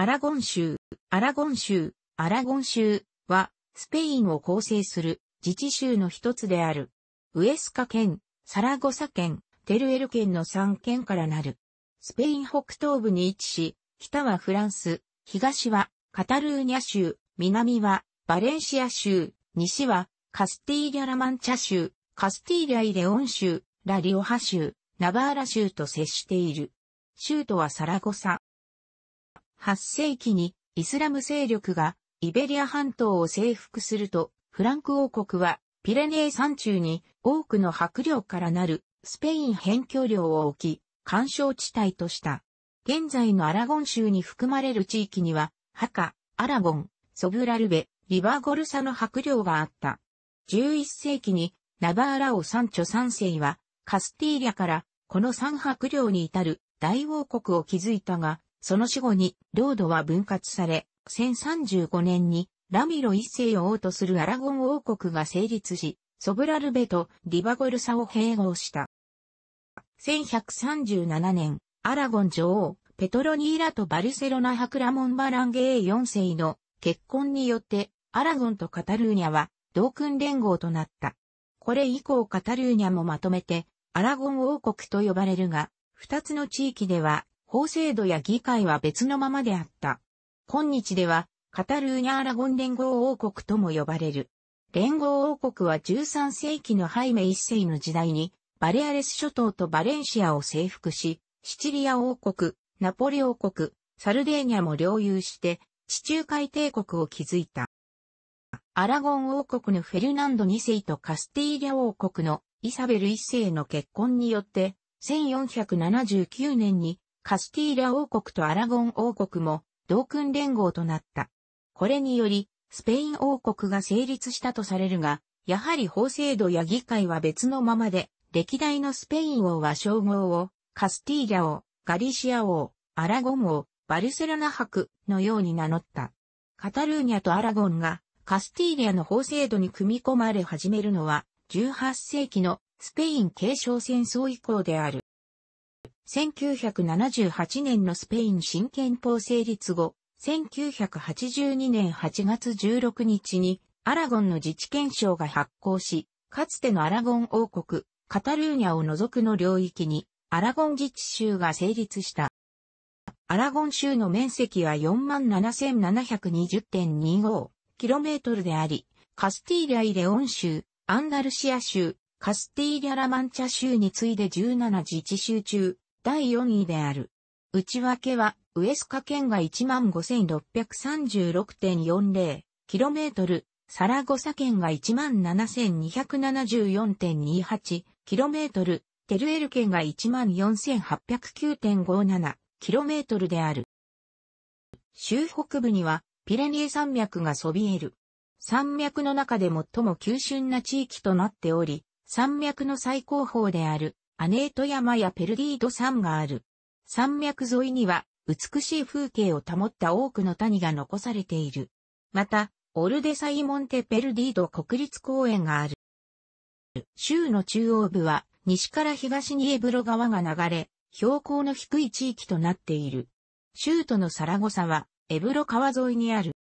アラゴン州、アラゴン州、アラゴン州は、スペインを構成する自治州の一つである。ウエスカ県、サラゴサ県、テルエル県の三県からなる。スペイン北東部に位置し、北はフランス、東はカタルーニャ州、南はバレンシア州、西はカスティーリャ・ラマンチャ州、カスティーリャ・イレオン州、ラ・リオハ州、ナバーラ州と接している。州都はサラゴサ。8世紀にイスラム勢力がイベリア半島を征服すると、フランク王国はピレネー山中に多くの白領からなるスペイン辺境領を置き、干渉地帯とした。現在のアラゴン州に含まれる地域には、ハカ、アラゴン、ソブラルベ、リバーゴルサの白領があった。11世紀にナバーラオ山著三世はカスティーリャからこの三白領に至る大王国を築いたが、その死後に領土は分割され、1035年にラミロ一世を王とするアラゴン王国が成立し、ソブラルベとリバゴルサを併合した。1137年、アラゴン女王、ペトロニーラとバルセロナハクラモン・バランゲー4世の結婚によって、アラゴンとカタルーニャは同君連合となった。これ以降カタルーニャもまとめて、アラゴン王国と呼ばれるが、二つの地域では法制度や議会は別のままであった。今日では、カタルーニャ・アラゴン連合王国とも呼ばれる。連合王国は13世紀のハイメ一世の時代に、バレアレス諸島とバレンシアを征服し、シチリア王国、ナポリ王国、サルデーニャも領有して、地中海帝国を築いた。アラゴン王国のフェルナンド2世とカスティーリャ王国のイサベル1世の結婚によって、1479年にカスティーラ王国とアラゴン王国も同訓連合となった。これにより、スペイン王国が成立したとされるが、やはり法制度や議会は別のままで、歴代のスペイン王は称号を、カスティーラ王、ガリシア王、アラゴン王、バルセロナ伯のように名乗った。カタルーニャとアラゴンがカスティーリアの法制度に組み込まれ始めるのは18世紀のスペイン継承戦争以降である。1978年のスペイン新憲法成立後、1982年8月16日にアラゴンの自治憲章が発行し、かつてのアラゴン王国、カタルーニャを除くの領域にアラゴン自治州が成立した。アラゴン州の面積は 47,720.25km であり、カスティーリャ・イレオン州、アンダルシア州、カスティーリャ・ラマンチャ州に次いで17自治州中、第4位である。内訳は、ウエスカ県が 15,636.40km、サラゴサ県が 17,274.28km、テルエル県が 14,809.57km である。州北部には、ピレニー山脈がそびえる。山脈の中で最も急峻な地域となっており、山脈の最高峰であるアネート山やペルディード山がある。山脈沿いには美しい風景を保った多くの谷が残されている。また、オルデサイモンテペルディード国立公園がある。州の中央部は西から東にエブロ川が流れ、標高の低い地域となっている。州都のサラゴサはエブロ川沿いにある。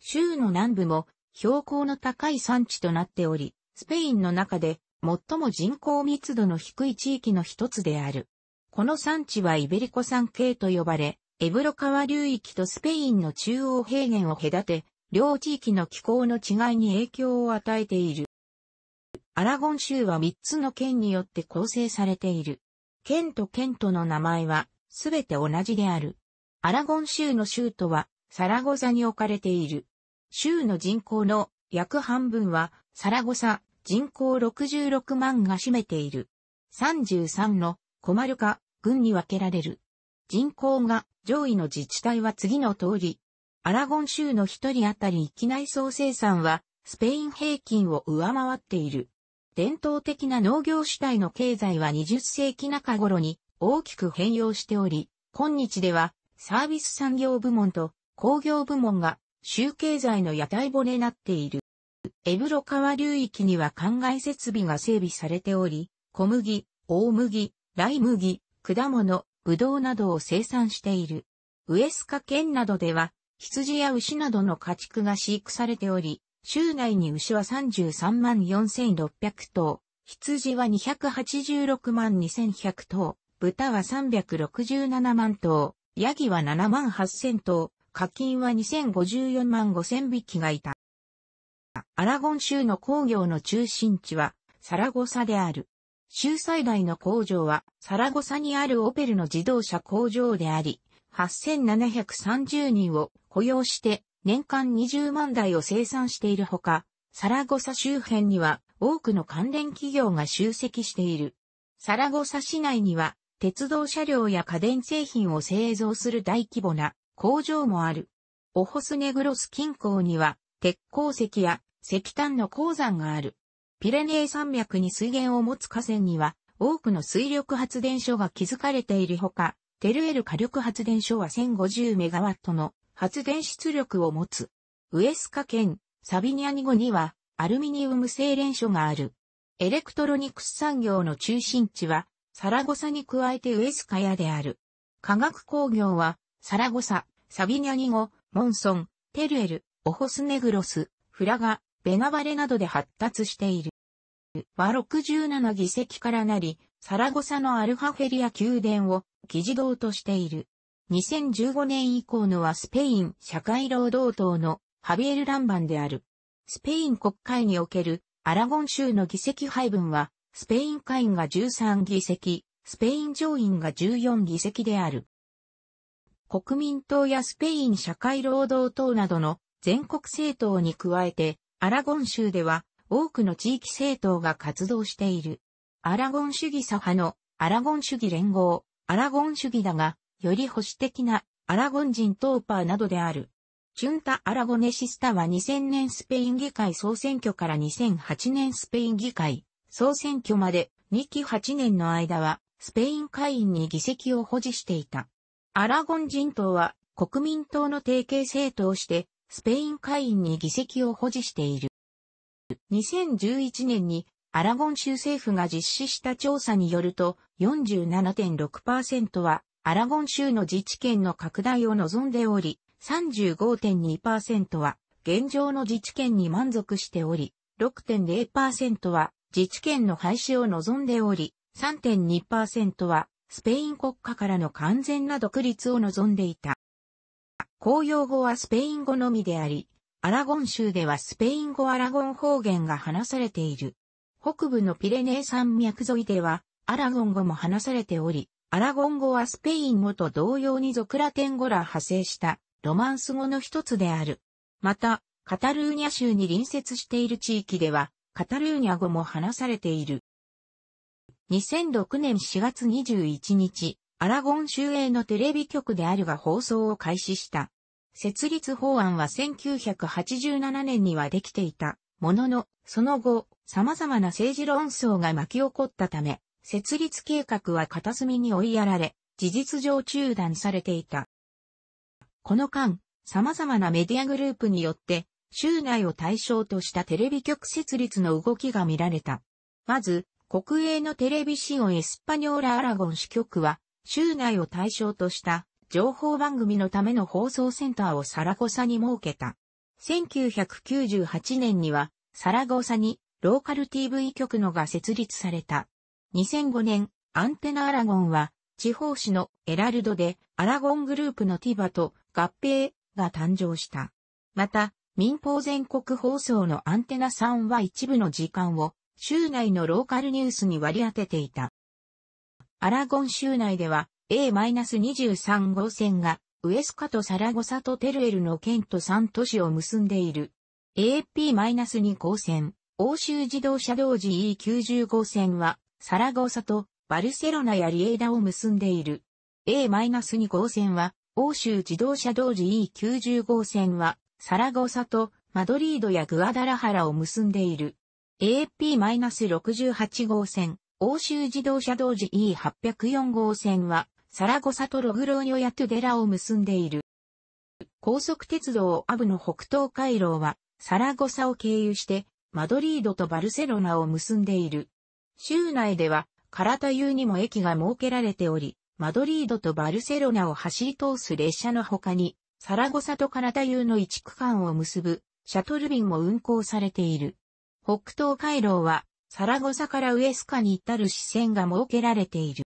州の南部も標高の高い山地となっており、スペインの中で最も人口密度の低い地域の一つである。この産地はイベリコ山系と呼ばれ、エブロ川流域とスペインの中央平原を隔て、両地域の気候の違いに影響を与えている。アラゴン州は3つの県によって構成されている。県と県との名前は、すべて同じである。アラゴン州の州都は、サラゴザに置かれている。州の人口の約半分は、サラゴサ、人口66万が占めている。33のコマルカ、に分けられる。人口が上位の自治体は次の通り。アラゴン州の一人当たり域内総生産はスペイン平均を上回っている。伝統的な農業主体の経済は20世紀中頃に大きく変容しており、今日ではサービス産業部門と工業部門が州経済の屋台骨になっている。エブロ川流域には灌漑設備が整備されており、小麦、大麦、ライ麦、果物、ぶどうなどを生産している。ウエスカ県などでは、羊や牛などの家畜が飼育されており、州内に牛は33万4600頭、羊は286万2100頭、豚は367万頭、ヤギは7万8000頭、課金は2054万5000匹がいた。アラゴン州の工業の中心地はサラゴサである。州最大の工場はサラゴサにあるオペルの自動車工場であり、8730人を雇用して年間20万台を生産しているほか、サラゴサ周辺には多くの関連企業が集積している。サラゴサ市内には鉄道車両や家電製品を製造する大規模な工場もある。オホスネグロス近郊には鉄鉱石や石炭の鉱山がある。ピレネー山脈に水源を持つ河川には、多くの水力発電所が築かれているほか、テルエル火力発電所は1050メガワットの発電出力を持つ。ウエスカ県サビニアニゴにはアルミニウム製錬所がある。エレクトロニクス産業の中心地はサラゴサに加えてウエスカヤである。化学工業はサラゴサ、サビニアニゴ、モンソン、テルエル、オホスネグロス、フラガ、ベナバレなどで発達している。は67議席からなり、サラゴサのアルハフェリア宮殿を議事堂としている。2015年以降のはスペイン社会労働党のハビエル・ランバンである。スペイン国会におけるアラゴン州の議席配分は、スペイン下院が13議席、スペイン上院が14議席である。国民党やスペイン社会労働党などの全国政党に加えて、アラゴン州では多くの地域政党が活動している。アラゴン主義左派のアラゴン主義連合、アラゴン主義だが、より保守的なアラゴン人トーパーなどである。チュンタ・アラゴネシスタは2000年スペイン議会総選挙から2008年スペイン議会総選挙まで2期8年の間はスペイン会員に議席を保持していた。アラゴン人党は国民党の提携政党してスペイン会員に議席を保持している。2011年にアラゴン州政府が実施した調査によると47.6%はアラゴン州の自治権の拡大を望んでおり、35.2%は現状の自治権に満足しており、6.0%は自治権の廃止を望んでおり、3.2%はスペイン国家からの完全な独立を望んでいた。公用語はスペイン語のみであり、アラゴン州ではスペイン語アラゴン方言が話されている。北部のピレネー山脈沿いでは、アラゴン語も話されており、アラゴン語はスペイン語と同様にゾクラテン語ら派生したロマンス語の一つである。また、カタルーニャ州に隣接している地域では、カタルーニャ語も話されている。2006年4月21日、アラゴン州営のテレビ局であるが放送を開始した。設立法案は1987年にはできていた。ものの、その後、様々な政治論争が巻き起こったため、設立計画は片隅に追いやられ、事実上中断されていた。この間、様々なメディアグループによって、州内を対象としたテレビ局設立の動きが見られた。まず、国営のテレビシオンエスパニョーラ・アラゴン支局は、州内を対象とした情報番組のための放送センターをサラゴサに設けた。1998年にはサラゴサにローカル TV 局のが設立された。2005年、アンテナアラゴンは地方紙のエラルドでアラゴングループのティバと合併が誕生した。また、民放全国放送のアンテナ3は一部の時間を州内のローカルニュースに割り当てていた。アラゴン州内では A-23 号線がウエスカとサラゴサとテルエルの県と3都市を結んでいる。AFP-2 号線、欧州自動車道 GE90 号線はサラゴサとバルセロナやリエイダを結んでいる。A-2 号線は欧州自動車道 GE90 号線はサラゴサとマドリードやグアダラハラを結んでいる。AFP-68 号線、欧州自動車同時 E804 号線は、サラゴサとログローニョやトゥデラを結んでいる。高速鉄道アブの北東回廊は、サラゴサを経由して、マドリードとバルセロナを結んでいる。州内では、カラタユにも駅が設けられており、マドリードとバルセロナを走り通す列車の他に、サラゴサとカラタユの一区間を結ぶ、シャトル便も運行されている。北東回廊は、サラゴサからウエスカに至る支線が設けられている。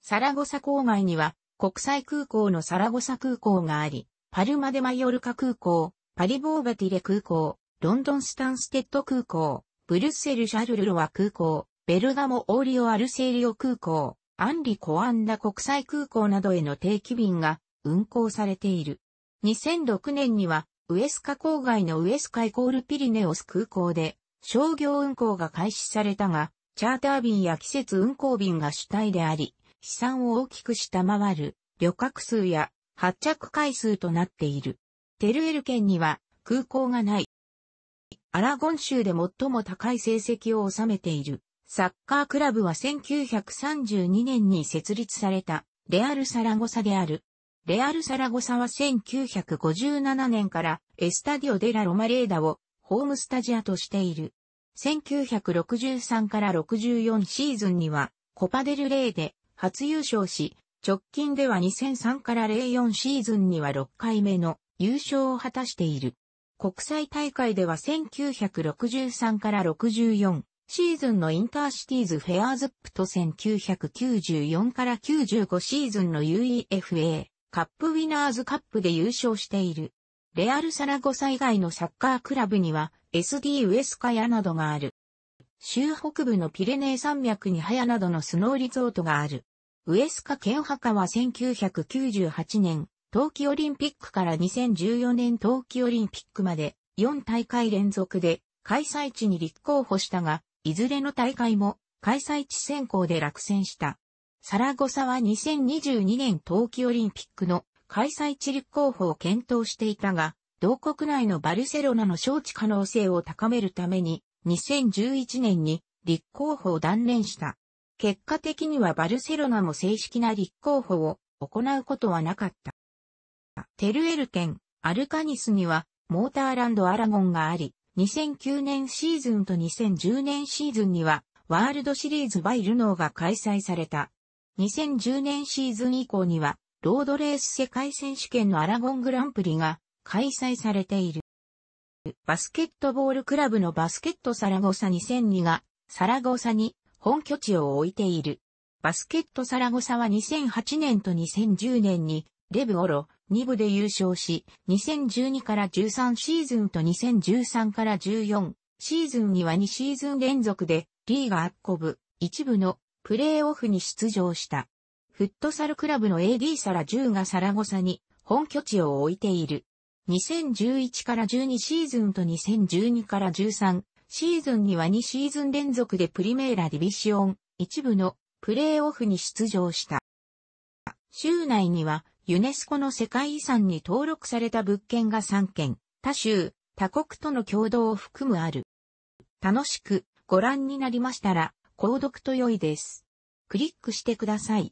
サラゴサ郊外には国際空港のサラゴサ空港があり、パルマデマヨルカ空港、パリボーバティレ空港、ロンドンスタンステッド空港、ブルッセルシャルルロワ空港、ベルガモオーリオアルセーリオ空港、アンリコアンダ国際空港などへの定期便が運航されている。2006年にはウエスカ郊外のウエスカイコールピリネオス空港で商業運行が開始されたが、チャーター便や季節運行便が主体であり、資産を大きく下回る旅客数や発着回数となっている。テルエル県には空港がない。アラゴン州で最も高い成績を収めているサッカークラブは1932年に設立されたレアル・サラゴサである。レアル・サラゴサは1957年からエスタディオ・デラ・ロマレーダをホームスタジアとしている。1963から64シーズンにはコパデルレイで初優勝し、直近では2003から04シーズンには6回目の優勝を果たしている。国際大会では1963から64シーズンのインターシティーズフェアーズップと1994から95シーズンの UEFA カップウィナーズカップで優勝している。レアルサラゴサ以外のサッカークラブには SD ウエスカヤなどがある。州北部のピレネー山脈にハヤなどのスノーリゾートがある。ウエスカケンハカは1998年、冬季オリンピックから2014年冬季オリンピックまで4大会連続で開催地に立候補したが、いずれの大会も開催地選考で落選した。サラゴサは2022年冬季オリンピックの開催地立候補を検討していたが、同国内のバルセロナの招致可能性を高めるために、2011年に立候補を断念した。結果的にはバルセロナも正式な立候補を行うことはなかった。テルエル県アルカニスにはモーターランドアラゴンがあり、2009年シーズンと2010年シーズンにはワールドシリーズバイルノーが開催された。2010年シーズン以降にはロードレース世界選手権のアラゴングランプリが開催されている。バスケットボールクラブのバスケットサラゴサ2002がサラゴサに本拠地を置いている。バスケットサラゴサは2008年と2010年にレブオロ2部で優勝し、2012から13シーズンと2013から14シーズンには2シーズン連続でリーガッコブ1部のプレーオフに出場した。フットサルクラブの AD サラ10がサラゴサに本拠地を置いている。2011から12シーズンと2012から13シーズンには2シーズン連続でプリメーラディビシオン一部のプレーオフに出場した。州内にはユネスコの世界遺産に登録された物件が3件、他州、他国との共同を含むある。楽しくご覧になりましたら、購読と良いです。クリックしてください。